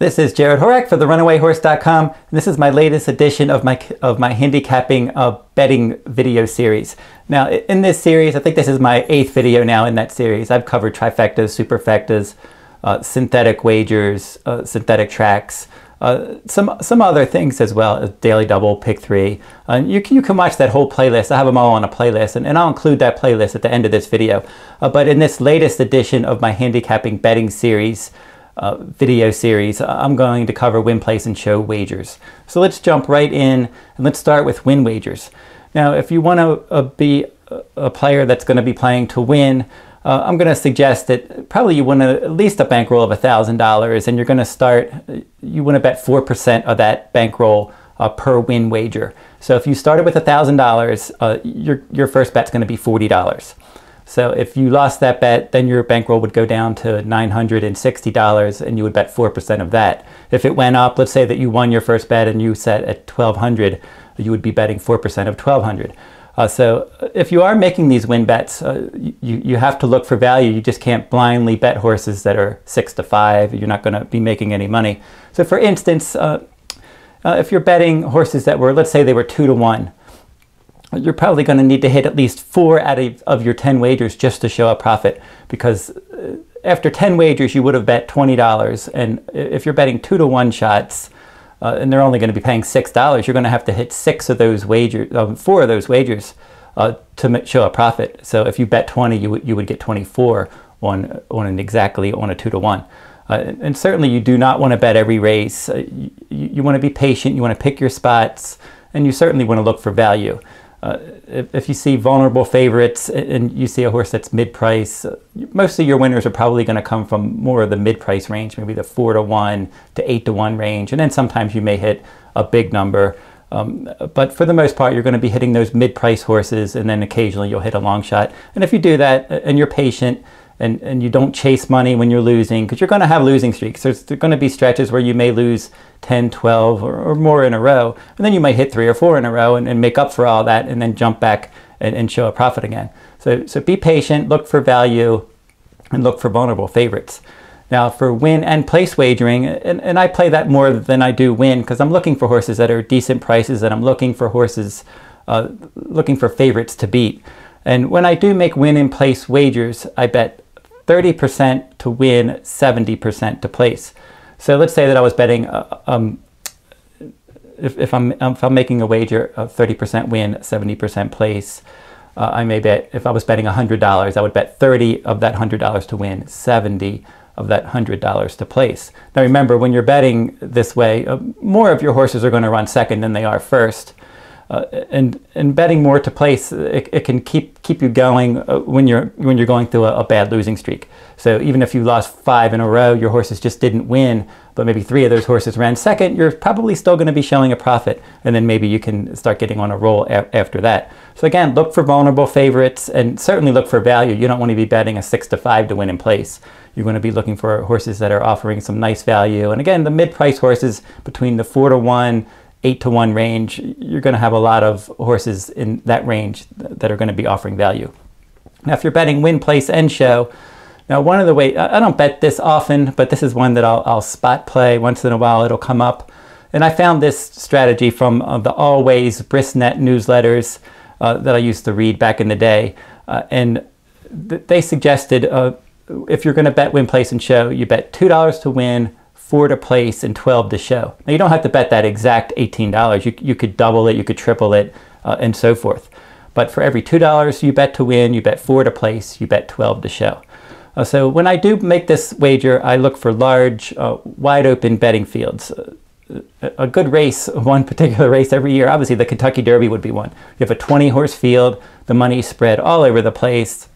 This is Jared Horak for RunawayHorse.com, And this is my latest edition of my of my handicapping uh, betting video series. Now, in this series, I think this is my eighth video now in that series. I've covered trifectas, superfectas, uh, synthetic wagers, uh, synthetic tracks, uh, some some other things as well, daily double, pick three. Uh, you can you can watch that whole playlist. I have them all on a playlist, and, and I'll include that playlist at the end of this video. Uh, but in this latest edition of my handicapping betting series uh, video series, I'm going to cover win, place, and show wagers. So let's jump right in and let's start with win wagers. Now, if you want to uh, be a player that's going to be playing to win, uh, I'm going to suggest that probably you want to at least a bankroll of $1,000 and you're going to start, uh, you want to bet 4% of that bankroll uh, per win wager. So if you started with $1,000, uh, your, your first bet's going to be $40. So if you lost that bet, then your bankroll would go down to $960 and you would bet 4% of that. If it went up, let's say that you won your first bet and you set at 1200, you would be betting 4% of 1200. Uh, so if you are making these win bets, uh, you, you have to look for value. You just can't blindly bet horses that are six to five. You're not going to be making any money. So for instance, uh, uh, if you're betting horses that were, let's say they were two to one, you're probably going to need to hit at least four out of your 10 wagers just to show a profit because uh, after 10 wagers, you would have bet $20. And if you're betting two to one shots, uh, and they're only going to be paying $6, you're going to have to hit six of those wagers, um, four of those wagers uh, to show a profit. So if you bet 20, you, you would get 24 on, on an exactly on a two to one. Uh, and certainly you do not want to bet every race. Uh, you, you want to be patient. You want to pick your spots and you certainly want to look for value. Uh, if, if, you see vulnerable favorites and you see a horse that's mid-price, uh, most of your winners are probably going to come from more of the mid-price range, maybe the four to one to eight to one range, and then sometimes you may hit a big number. Um, but for the most part, you're going to be hitting those mid-price horses, and then occasionally you'll hit a long shot. And if you do that and you're patient, and, and you don't chase money when you're losing because you're going to have losing streaks. There's, going to be stretches where you may lose 10, 12 or, or, more in a row. And then you might hit three or four in a row and, and make up for all that and then jump back and, and show a profit again. So, so be patient, look for value, and look for vulnerable favorites. Now for win and place wagering, and, and I play that more than I do win because I'm looking for horses that are decent prices and I'm looking for horses, uh, looking for favorites to beat. And when I do make win in place wagers, I bet 30% to win, 70% to place. So let's say that I was betting, uh, um, if, if, I'm, if I'm making a wager of 30% win, 70% place, uh, I may bet, if I was betting $100, I would bet 30 of that $100 to win, 70 of that $100 to place. Now remember, when you're betting this way, uh, more of your horses are going to run second than they are first uh, and and betting more to place it, it can keep keep you going uh, when you're when you're going through a, a, bad losing streak. So even if you lost five in a row, your horses just didn't win, but maybe three of those horses ran second, you're probably still going to be showing a profit, and then maybe you can start getting on a roll after that. So again, look for vulnerable favorites, and certainly look for value. You don't want to be betting a six to five to win in place. You're going to be looking for horses that are offering some nice value, and again, the mid-price horses between the four to one eight to one range, you're going to have a lot of horses in that range that are going to be offering value. Now, if you're betting win, place, and show, now one of the way I don't bet this often, but this is one that I'll, I'll spot play once in a while. It'll come up, and I found this strategy from uh, the Always Brisnet newsletters uh, that I used to read back in the day, uh, and th they suggested uh, if you're going to bet win, place, and show, you bet two dollars to win four to place and 12 to show. Now you don't have to bet that exact $18. You, you could double it, you could triple it, uh, and so forth. But for every $2 you bet to win, you bet four to place, you bet 12 to show. Uh, so when I do make this wager, I look for large, uh, wide open betting fields. Uh, a good race, one particular race every year, obviously the Kentucky Derby would be one. You have a 20 horse field, the money spread all over the place,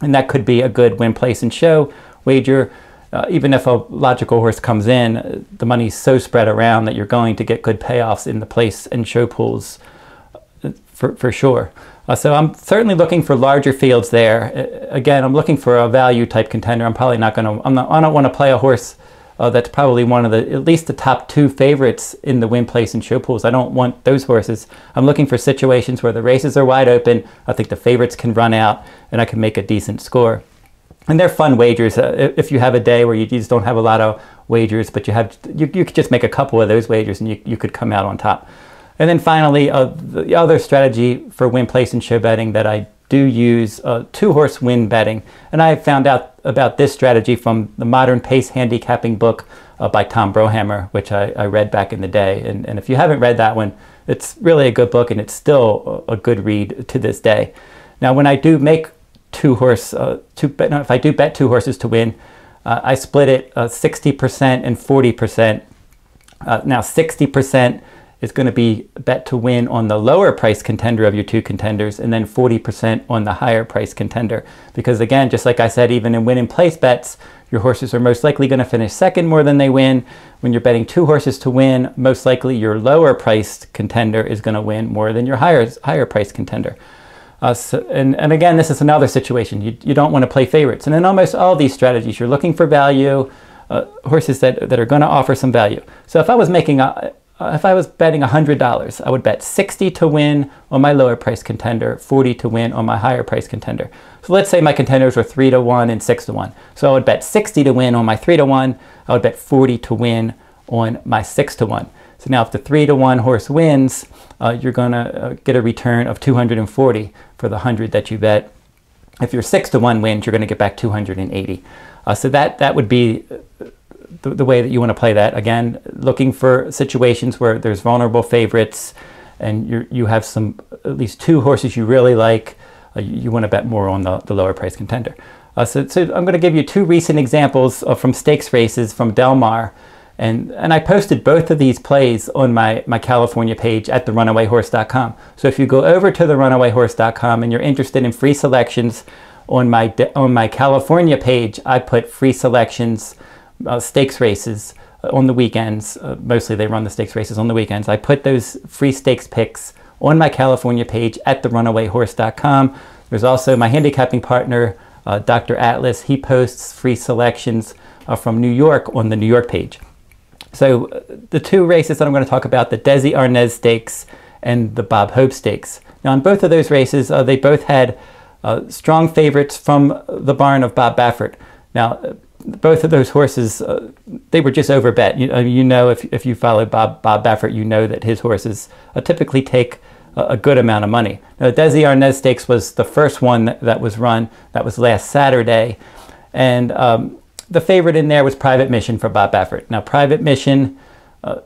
and that could be a good win, place, and show wager uh, even if a logical horse comes in, the money's so spread around that you're going to get good payoffs in the place and show pools uh, for, for sure. Uh, so I'm certainly looking for larger fields there. Uh, again, I'm looking for a value type contender. I'm probably not going to, I don't want to play a horse uh, that's probably one of the, at least the top two favorites in the win place and show pools. I don't want those horses. I'm looking for situations where the races are wide open. I think the favorites can run out and I can make a decent score and they're fun wagers. Uh, if you have a day where you just don't have a lot of wagers, but you have you, you could just make a couple of those wagers and you, you could come out on top. And then finally, uh, the other strategy for win place and show betting that I do use uh, two horse win betting. And I found out about this strategy from the Modern Pace Handicapping book uh, by Tom Brohammer, which I, I read back in the day. And, and if you haven't read that one, it's really a good book and it's still a good read to this day. Now, when I do make two horse, uh, two bet, no, if I do bet two horses to win, uh, I split it 60% uh, and 40%. Uh, now 60% is going to be bet to win on the lower price contender of your two contenders and then 40% on the higher price contender. Because again, just like I said, even in win and place bets, your horses are most likely going to finish second more than they win. When you're betting two horses to win, most likely your lower priced contender is going to win more than your higher, higher priced contender and, and again, this is another situation. You, you don't want to play favorites. And in almost all these strategies, you're looking for value, uh, horses that, that are going to offer some value. So if I was making a, uh, if I was betting $100, I would bet 60 to win on my lower price contender, 40 to win on my higher price contender. So let's say my contenders were 3 to 1 and 6 to 1. So I would bet 60 to win on my 3 to 1. I would bet 40 to win on my 6 to 1. So now if the three to one horse wins, uh, you're going to uh, get a return of 240 for the 100 that you bet. If your six to one wins, you're going to get back 280. Uh, so that, that would be uh, the, the way that you want to play that. Again, looking for situations where there's vulnerable favorites and you you have some, at least two horses you really like, uh, you, you want to bet more on the, the lower price contender. Uh, so, so, I'm going to give you two recent examples uh, from stakes races from Del Mar and, and I posted both of these plays on my, my California page at therunawayhorse.com. So if you go over to therunawayhorse.com and you're interested in free selections on my, on my California page, I put free selections, uh, stakes races uh, on the weekends. Uh, mostly they run the stakes races on the weekends. I put those free stakes picks on my California page at therunawayhorse.com. There's also my handicapping partner, uh, Dr. Atlas. He posts free selections uh, from New York on the New York page. So uh, the two races that I'm going to talk about, the Desi Arnaz Stakes and the Bob Hope Stakes. Now in both of those races, uh, they both had uh, strong favorites from the barn of Bob Baffert. Now uh, both of those horses, uh, they were just over bet. You, uh, you, know, if, if you follow Bob, Bob Baffert, you know that his horses typically take a good amount of money. Now, the Desi Arnaz Stakes was the first one that, that was run. That was last Saturday. And um, the favorite in there was Private Mission for Bob Baffert. Now, Private Mission, uh,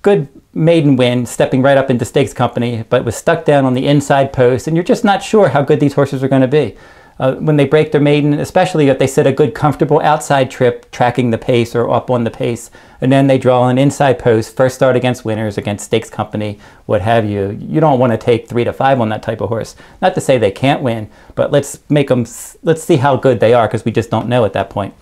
good maiden win, stepping right up into Stakes Company, but was stuck down on the inside post, and you're just not sure how good these horses are going to be. Uh, when they break their maiden, especially if they set a good, comfortable outside trip, tracking the pace or up on the pace, and then they draw an inside post, first start against winners, against stakes company, what have you. You don't want to take three to five on that type of horse. Not to say they can't win, but let's make them. Let's see how good they are because we just don't know at that point.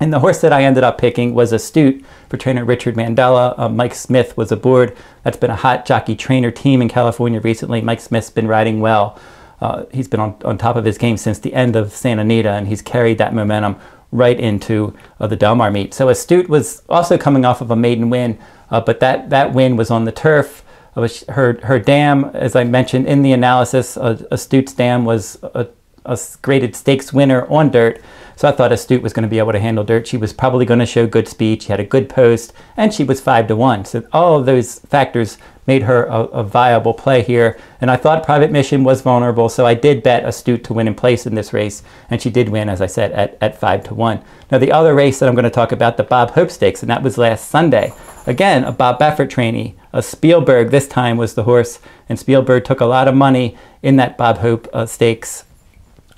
And the horse that I ended up picking was Astute for trainer Richard Mandela. Uh, Mike Smith was aboard. That's been a hot jockey trainer team in California recently. Mike Smith's been riding well. Uh, he's been on, on top of his game since the end of Santa Anita, and he's carried that momentum right into uh, the Del Mar meet. So Astute was also coming off of a maiden win, uh, but that, that win was on the turf. Uh, her, her dam, as I mentioned in the analysis, uh, Astute's dam was a, a graded stakes winner on dirt. So I thought Astute was going to be able to handle dirt. She was probably going to show good speed. She had a good post, and she was five to one. So all of those factors made her a, a viable play here. And I thought Private Mission was vulnerable, so I did bet Astute to win in place in this race, and she did win, as I said, at, at five to one. Now the other race that I'm going to talk about, the Bob Hope Stakes, and that was last Sunday. Again, a Bob Baffert trainee, a Spielberg. This time was the horse, and Spielberg took a lot of money in that Bob Hope uh, Stakes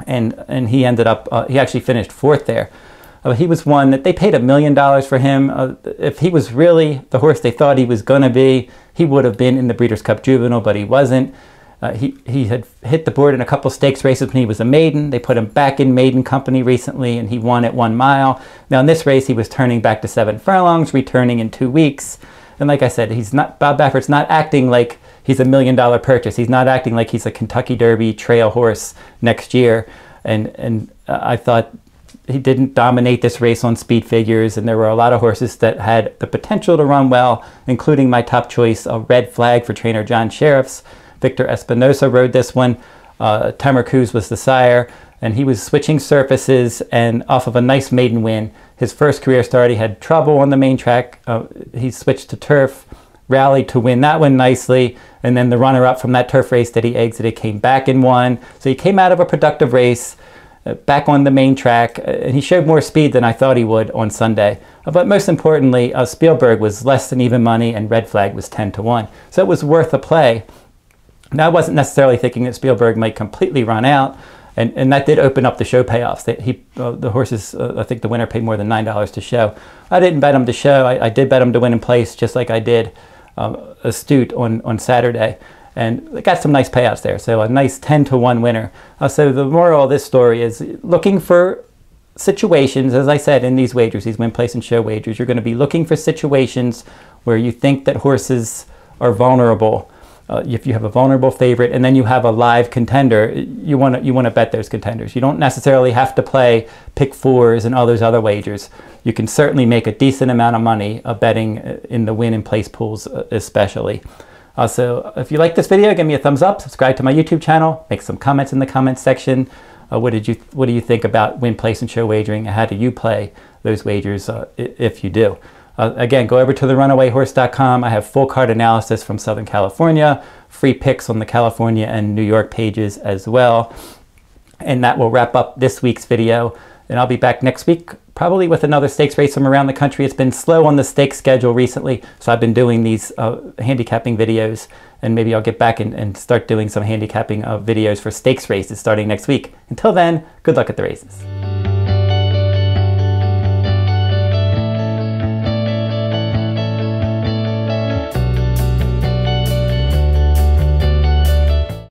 and and he ended up uh, he actually finished fourth there. Uh, he was one that they paid a million dollars for him. Uh, if he was really the horse they thought he was going to be, he would have been in the Breeders' Cup Juvenile, but he wasn't. Uh, he he had hit the board in a couple stakes races when he was a maiden. They put him back in maiden company recently, and he won at one mile. Now in this race, he was turning back to seven furlongs, returning in two weeks. And like I said, he's not Bob Baffert's not acting like he's a million dollar purchase. He's not acting like he's a Kentucky Derby trail horse next year. And and uh, I thought he didn't dominate this race on speed figures, and there were a lot of horses that had the potential to run well, including my top choice, a red flag for trainer John Sheriffs. Victor Espinosa rode this one. Uh, Timer Coos was the sire, and he was switching surfaces and off of a nice maiden win. His first career start, he had trouble on the main track. Uh, he switched to turf rallied to win that one nicely. And then the runner up from that turf race that he exited came back and won. So he came out of a productive race uh, back on the main track. Uh, and he showed more speed than I thought he would on Sunday. Uh, but most importantly, uh, Spielberg was less than even money and Red Flag was 10 to 1. So it was worth a play. Now, I wasn't necessarily thinking that Spielberg might completely run out. And, and that did open up the show payoffs. They, he, uh, the horses, uh, I think the winner paid more than $9 to show. I didn't bet him to show. I, I did bet him to win in place, just like I did um, astute on, on Saturday and got some nice payouts there. So a nice 10 to 1 winner. Uh, so the moral of this story is looking for situations, as I said, in these wagers, these win, place, and show wagers, you're going to be looking for situations where you think that horses are vulnerable. Uh, if you have a vulnerable favorite and then you have a live contender, you want to you want to bet those contenders. You don't necessarily have to play pick fours and all those other wagers you can certainly make a decent amount of money uh, betting uh, in the win and place pools uh, especially. Uh, so if you like this video, give me a thumbs up, subscribe to my YouTube channel, make some comments in the comments section. Uh, what did you What do you think about win, place, and show wagering? And how do you play those wagers uh, if you do? again, go over to therunawayhorse.com. I have full card analysis from Southern California, free picks on the California and New York pages as well. And that will wrap up this week's video and I'll be back next week probably with another stakes race from around the country. It's been slow on the stakes schedule recently, so I've been doing these uh, handicapping videos, and maybe I'll get back and, and start doing some handicapping uh, videos for stakes races starting next week. Until then, good luck at the races.